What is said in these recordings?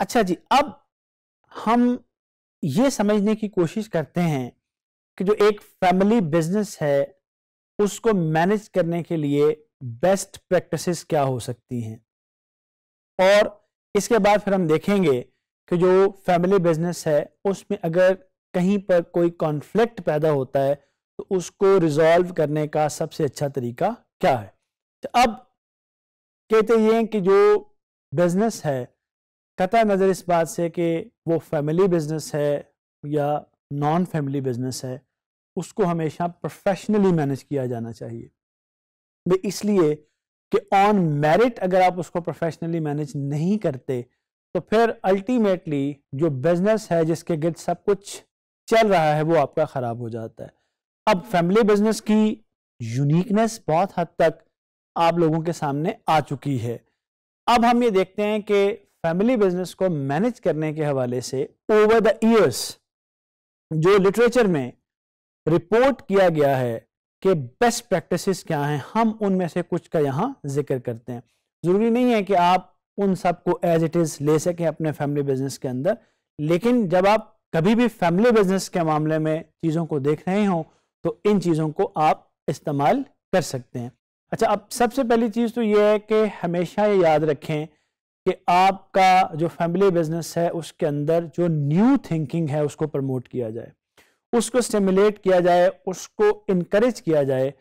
अच्छा जी अब हम ये समझने की कोशिश करते हैं कि जो एक फैमिली बिजनेस है उसको मैनेज करने के लिए बेस्ट प्रैक्टिसेस क्या हो सकती हैं और इसके बाद फिर हम देखेंगे कि जो फैमिली बिजनेस है उसमें अगर कहीं पर कोई कॉन्फ्लिक्ट पैदा होता है तो उसको रिजॉल्व करने का सबसे अच्छा तरीका क्या है तो अब कहते हैं कि जो बिजनेस है कता नज़र इस बात से कि वो फैमिली बिजनेस है या नॉन फैमिली बिजनेस है उसको हमेशा प्रोफेशनली मैनेज किया जाना चाहिए इसलिए कि ऑन मेरिट अगर आप उसको प्रोफेशनली मैनेज नहीं करते तो फिर अल्टीमेटली जो बिजनेस है जिसके गिर्द सब कुछ चल रहा है वो आपका ख़राब हो जाता है अब फैमिली बिजनेस की यूनिकनेस बहुत हद तक आप लोगों के सामने आ चुकी है अब हम ये देखते हैं कि फैमिली बिजनेस को मैनेज करने के हवाले से ओवर द ईयर्स जो लिटरेचर में रिपोर्ट किया गया है कि बेस्ट प्रैक्टिसेस क्या हैं हम उनमें से कुछ का यहाँ जिक्र करते हैं ज़रूरी नहीं है कि आप उन सब को एज इट इज़ ले सकें अपने फैमिली बिजनेस के अंदर लेकिन जब आप कभी भी फैमिली बिजनेस के मामले में चीज़ों को देख रहे हों तो इन चीज़ों को आप इस्तेमाल कर सकते हैं अच्छा अब सबसे पहली चीज़ तो ये है कि हमेशा ये याद रखें कि आपका जो फैमिली बिजनेस है उसके अंदर जो न्यू थिंकिंग है उसको प्रमोट किया जाए उसको स्टिमुलेट किया जाए उसको इनक्रेज किया जाए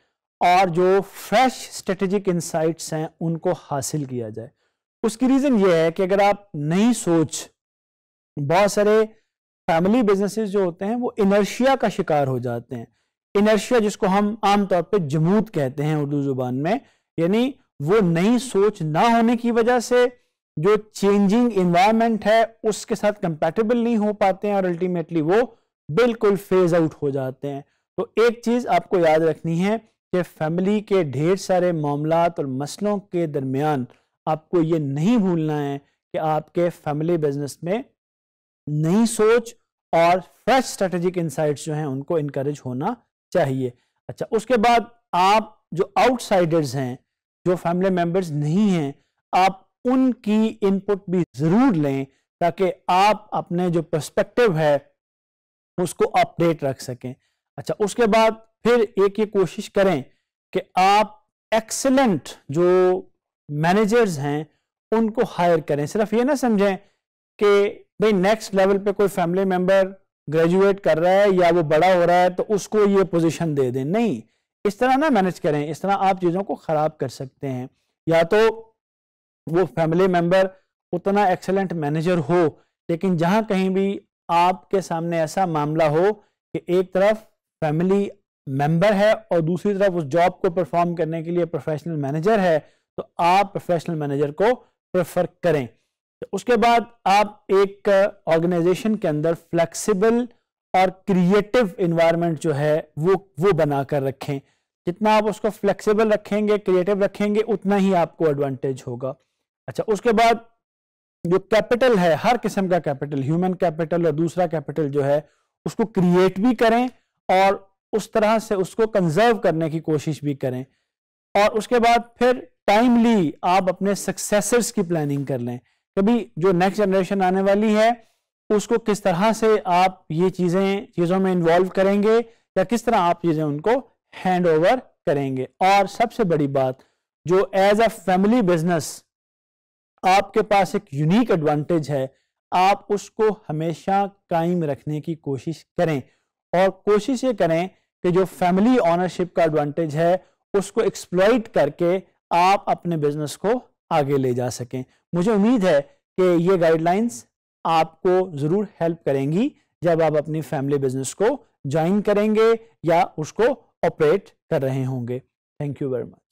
और जो फ्रेश स्ट्रेटेजिक इंसाइट्स हैं उनको हासिल किया जाए उसकी रीज़न ये है कि अगर आप नई सोच बहुत सारे फैमिली बिजनेसेस जो होते हैं वो इनर्शिया का शिकार हो जाते हैं इनर्शिया जिसको हम आमतौर पर जमूत कहते हैं उर्दू जुबान में यानी वो नई सोच ना होने की वजह से जो चेंजिंग इन्वायरमेंट है उसके साथ कंपेटेबल नहीं हो पाते हैं और अल्टीमेटली वो बिल्कुल फेज आउट हो जाते हैं तो एक चीज़ आपको याद रखनी है कि फैमिली के ढेर सारे मामला और मसलों के दरमियान आपको ये नहीं भूलना है कि आपके फैमिली बिजनेस में नई सोच और फ्रेश स्ट्रेटेजिक इंसाइट जो हैं उनको इनक्रेज होना चाहिए अच्छा उसके बाद आप जो आउटसाइडर्स हैं जो फैमिली मेंबर्स नहीं हैं आप उनकी इनपुट भी जरूर लें ताकि आप अपने जो पर्सपेक्टिव है उसको अपडेट रख सकें अच्छा उसके बाद फिर एक ये कोशिश करें कि आप एक्सेलेंट जो मैनेजर्स हैं उनको हायर करें सिर्फ ये ना समझें कि भाई नेक्स्ट लेवल पे कोई फैमिली मेंबर ग्रेजुएट कर रहा है या वो बड़ा हो रहा है तो उसको ये पोजीशन दे दें नहीं इस तरह ना मैनेज करें इस तरह आप चीज़ों को ख़राब कर सकते हैं या तो वो फैमिली मेंबर उतना एक्सेलेंट मैनेजर हो लेकिन जहां कहीं भी आपके सामने ऐसा मामला हो कि एक तरफ फैमिली मेंबर है और दूसरी तरफ उस जॉब को परफॉर्म करने के लिए प्रोफेशनल मैनेजर है तो आप प्रोफेशनल मैनेजर को प्रेफर करें तो उसके बाद आप एक ऑर्गेनाइजेशन के अंदर फ्लेक्सिबल और क्रिएटिव इन्वायरमेंट जो है वो वो बना कर रखें जितना आप उसको फ्लेक्सिबल रखेंगे क्रिएटिव रखेंगे उतना ही आपको एडवांटेज होगा अच्छा उसके बाद जो कैपिटल है हर किस्म का कैपिटल ह्यूमन कैपिटल और दूसरा कैपिटल जो है उसको क्रिएट भी करें और उस तरह से उसको कंजर्व करने की कोशिश भी करें और उसके बाद फिर टाइमली आप अपने सक्सेसर्स की प्लानिंग कर लें कभी जो नेक्स्ट जनरेशन आने वाली है उसको किस तरह से आप ये चीज़ें चीज़ों में इन्वॉल्व करेंगे या किस तरह आप चीज़ें उनको हैंड ओवर करेंगे और सबसे बड़ी बात जो एज अ फैमिली बिजनेस आपके पास एक यूनिक एडवांटेज है आप उसको हमेशा कायम रखने की कोशिश करें और कोशिश ये करें कि जो फैमिली ऑनरशिप का एडवांटेज है उसको एक्सप्लॉइट करके आप अपने बिजनेस को आगे ले जा सकें मुझे उम्मीद है कि ये गाइडलाइंस आपको ज़रूर हेल्प करेंगी जब आप अपनी फैमिली बिजनेस को ज्वाइन करेंगे या उसको ऑपरेट कर रहे होंगे थैंक यू वेरी मच